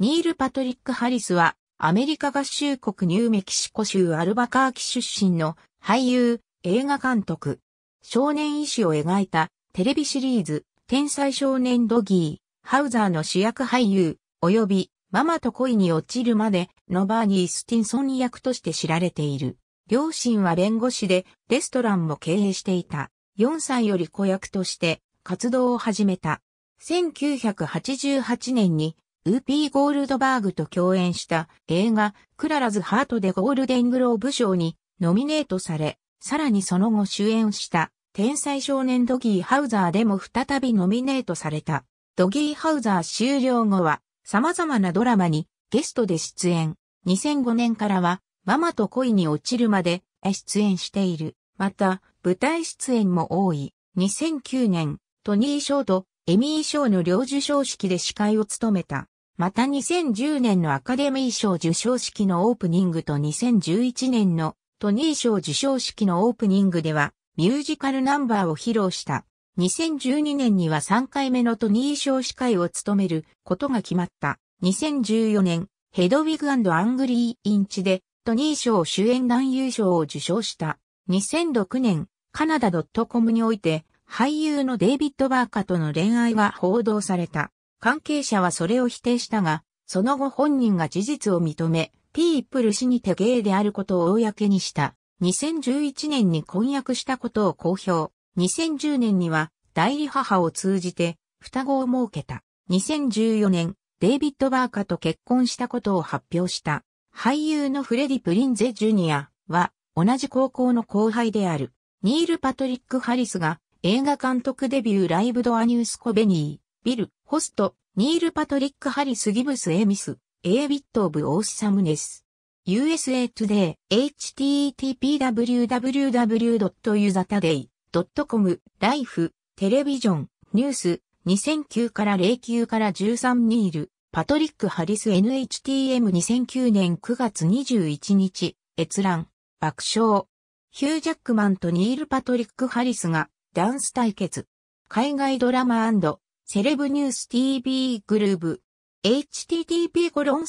ニール・パトリック・ハリスは、アメリカ合衆国ニューメキシコ州アルバカーキ出身の俳優、映画監督。少年医師を描いたテレビシリーズ、天才少年ドギー、ハウザーの主役俳優、及び、ママと恋に落ちるまでのバーニー・スティンソン役として知られている。両親は弁護士で、レストランも経営していた。4歳より子役として活動を始めた。1988年にウーピー・ゴールドバーグと共演した映画クララズ・ハートでゴールデングローブ賞にノミネートされ、さらにその後主演した天才少年ドギー・ハウザーでも再びノミネートされた。ドギー・ハウザー終了後は様々なドラマにゲストで出演。2005年からはママと恋に落ちるまで出演している。また、舞台出演も多い。2009年、トニー賞とエミー賞の両受賞式で司会を務めた。また2010年のアカデミー賞受賞式のオープニングと2011年のトニー賞受賞式のオープニングではミュージカルナンバーを披露した。2012年には3回目のトニー賞司会を務めることが決まった。2014年、ヘドウィグアングリー・インチでトニー賞主演男優賞を受賞した。2006年、カナダ .com において俳優のデイビッド・バーカとの恋愛が報道された。関係者はそれを否定したが、その後本人が事実を認め、ピープル氏にてゲイであることを公にした。2011年に婚約したことを公表。2010年には代理母を通じて双子を設けた。2014年、デイビッド・バーカと結婚したことを発表した。俳優のフレディ・プリンゼ・ジュニアは同じ高校の後輩である。ニール・パトリック・ハリスが映画監督デビューライブドアニュース・コベニー、ビル、ホスト、ニール・パトリック・ハリス・ギブス・エミス、エイビット・オブ・オース・サムネス。USA Today, http://www.usatoday.com、ライフ、テレビジョン、ニュース、2009から09から13ニール、パトリック・ハリス NHTM2009 年9月21日、閲覧、爆笑。ヒュー・ジャックマンとニール・パトリック・ハリスがダンス対決。海外ドラマセレブニュース TV グルーブ。http www.tvgroove.com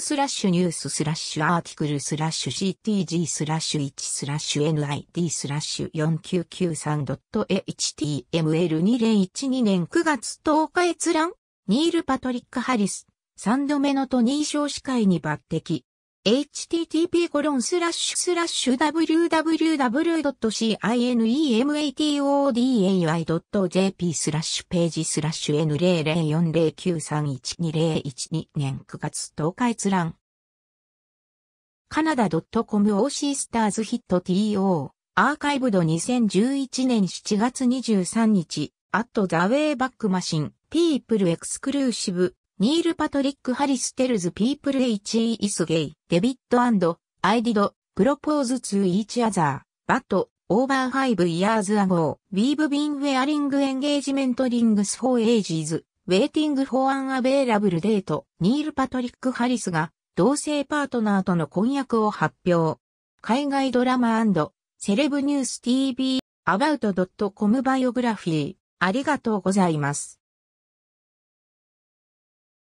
スラッシュニューススラッシュアーティクルスラッシュ ctg スラッシュ1スラッシュ nid スラッシュ 4993.html2012 年9月10日閲覧ニール・パトリック・ハリス3度目のトニー賞司会に抜擢 http://www.cinematoday.jp スラッシュページスラッシュ N00409312012 年9月10日閲覧。カナダ .com オーシースターズヒット TO アーカイブド2011年7月23日アットザウェイバックマシンピープルエクスクルーシブニール・パトリック・ハリス・テルズ・ピープル・エイチ・イス・ゲイ、デビッドアイディド、プロポーズ・ツー・イーチ・アザー、バット、オーバー・ファイブ・イヤーズ・アゴー、ウィーブ・ビン・ウェアリング・エンゲージメント・リングス・フォー・エイジーズ、ウェイティング・フォー・アン・アベイラブル・デート、ニール・パトリック・ハリスが、同性パートナーとの婚約を発表。海外ドラマセレブニュース TV、アバウト c o m バイオグラフィー、ありがとうございます。